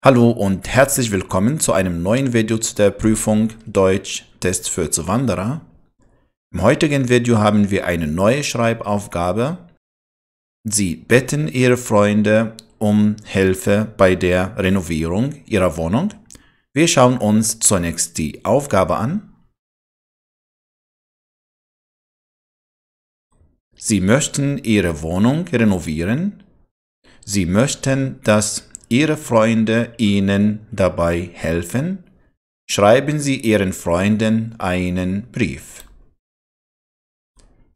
Hallo und herzlich willkommen zu einem neuen Video zu der Prüfung Deutsch Test für Zuwanderer. Im heutigen Video haben wir eine neue Schreibaufgabe. Sie betten Ihre Freunde um Hilfe bei der Renovierung Ihrer Wohnung. Wir schauen uns zunächst die Aufgabe an. Sie möchten Ihre Wohnung renovieren. Sie möchten, dass Ihre Freunde Ihnen dabei helfen? Schreiben Sie Ihren Freunden einen Brief.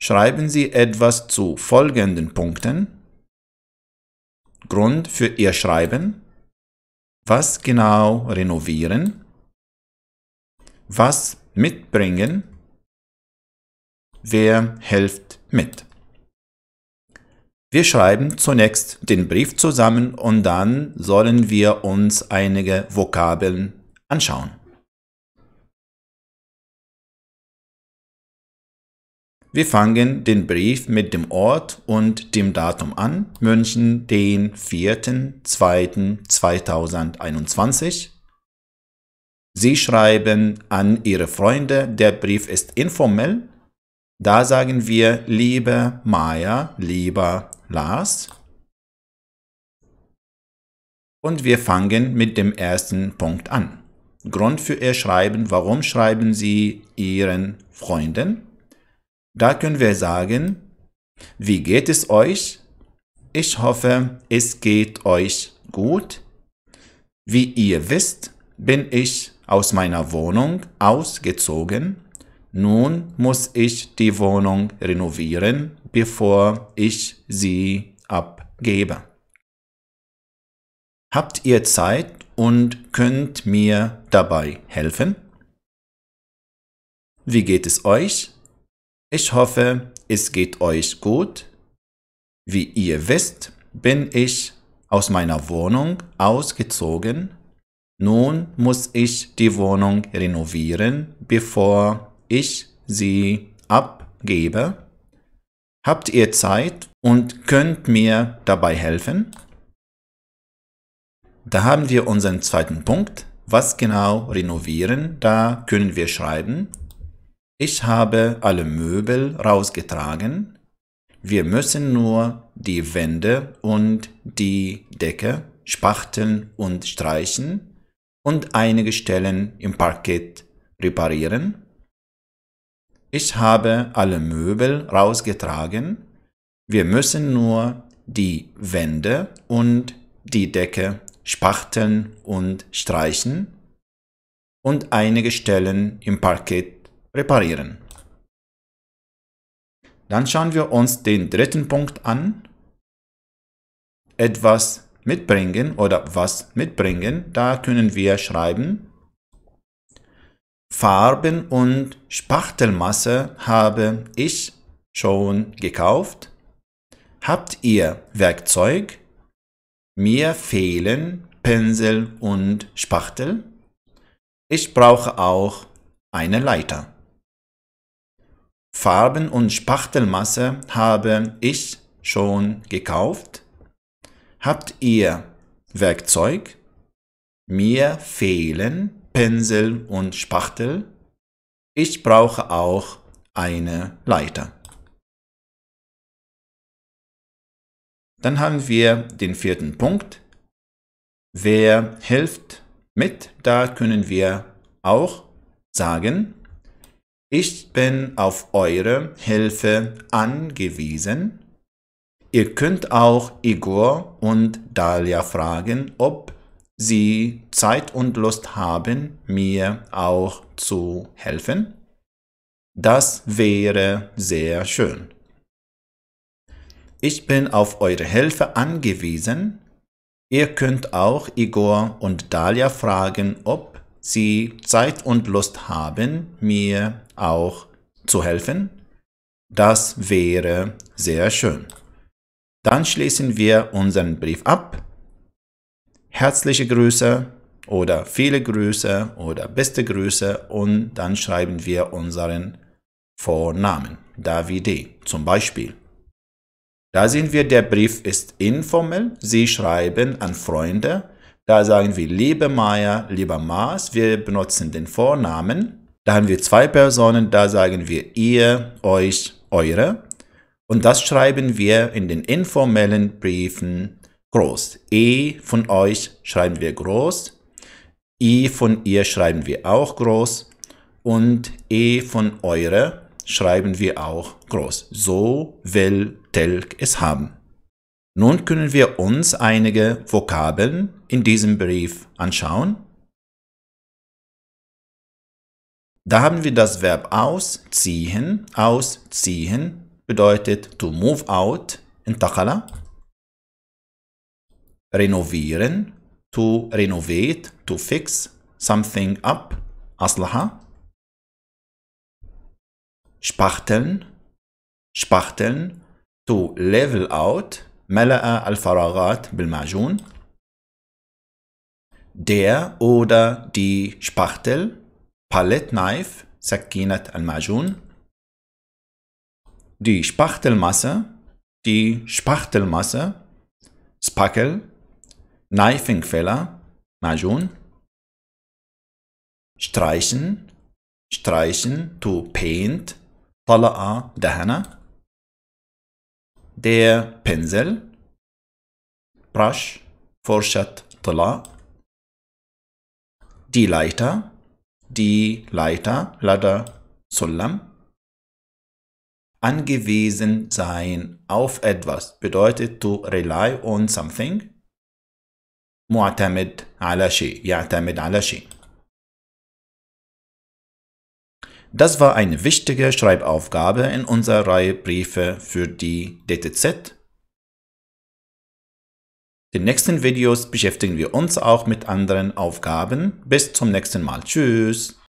Schreiben Sie etwas zu folgenden Punkten. Grund für Ihr Schreiben. Was genau renovieren? Was mitbringen? Wer hilft mit? Wir schreiben zunächst den Brief zusammen und dann sollen wir uns einige Vokabeln anschauen. Wir fangen den Brief mit dem Ort und dem Datum an. München, den 4.2.2021. Sie schreiben an Ihre Freunde, der Brief ist informell. Da sagen wir, liebe Maya, lieber Lars. Und wir fangen mit dem ersten Punkt an. Grund für Ihr Schreiben, warum schreiben Sie Ihren Freunden? Da können wir sagen, wie geht es euch? Ich hoffe, es geht euch gut. Wie ihr wisst, bin ich aus meiner Wohnung ausgezogen. Nun muss ich die Wohnung renovieren bevor ich sie abgebe. Habt ihr Zeit und könnt mir dabei helfen? Wie geht es euch? Ich hoffe, es geht euch gut. Wie ihr wisst, bin ich aus meiner Wohnung ausgezogen. Nun muss ich die Wohnung renovieren, bevor ich sie abgebe. Habt ihr Zeit und könnt mir dabei helfen? Da haben wir unseren zweiten Punkt. Was genau renovieren? Da können wir schreiben. Ich habe alle Möbel rausgetragen. Wir müssen nur die Wände und die Decke spachteln und streichen und einige Stellen im Parkett reparieren ich habe alle Möbel rausgetragen. Wir müssen nur die Wände und die Decke spachteln und streichen und einige Stellen im Parkett reparieren. Dann schauen wir uns den dritten Punkt an. Etwas mitbringen oder was mitbringen. Da können wir schreiben Farben und Spachtelmasse habe ich schon gekauft? Habt ihr Werkzeug? Mir fehlen Pinsel und Spachtel. Ich brauche auch eine Leiter. Farben und Spachtelmasse habe ich schon gekauft. Habt ihr Werkzeug? Mir fehlen Pinsel und Spachtel. Ich brauche auch eine Leiter. Dann haben wir den vierten Punkt. Wer hilft mit? Da können wir auch sagen, ich bin auf eure Hilfe angewiesen. Ihr könnt auch Igor und Dalia fragen, ob sie Zeit und Lust haben, mir auch zu helfen? Das wäre sehr schön. Ich bin auf eure Hilfe angewiesen. Ihr könnt auch Igor und Dalia fragen, ob sie Zeit und Lust haben, mir auch zu helfen. Das wäre sehr schön. Dann schließen wir unseren Brief ab herzliche Grüße oder viele Grüße oder beste Grüße und dann schreiben wir unseren Vornamen, Davide zum Beispiel. Da sehen wir, der Brief ist informell. Sie schreiben an Freunde. Da sagen wir, liebe Maya, lieber Mars, wir benutzen den Vornamen. Da haben wir zwei Personen, da sagen wir ihr, euch, eure. Und das schreiben wir in den informellen Briefen groß. E von euch schreiben wir groß. I von ihr schreiben wir auch groß. Und E von eure schreiben wir auch groß. So will Telk es haben. Nun können wir uns einige Vokabeln in diesem Brief anschauen. Da haben wir das Verb ausziehen. Ausziehen bedeutet to move out in Takala. renovieren to renovate to fix something up أصلحة spachteln spachteln to level out ملأ الفراغات بالمعجون der oder die Spachtel Palette Knife سكينة المعجون die Spachtelmasse die Spachtelmasse Spackel Kneifenfehler, Majun. Streichen, streichen, to paint, tala'a dahana. Der Pinsel, brush, Forschat طلع. Die Leiter, die Leiter, Ladder, Sulam angewiesen sein auf etwas bedeutet to rely on something. معتمد على شيء يعتمد على شيء Das war eine wichtige Schreibaufgabe in unserer Reihe Briefe für die DTZ. In den nächsten Videos beschäftigen wir uns auch mit anderen Aufgaben. Bis zum nächsten Mal. Tschüss.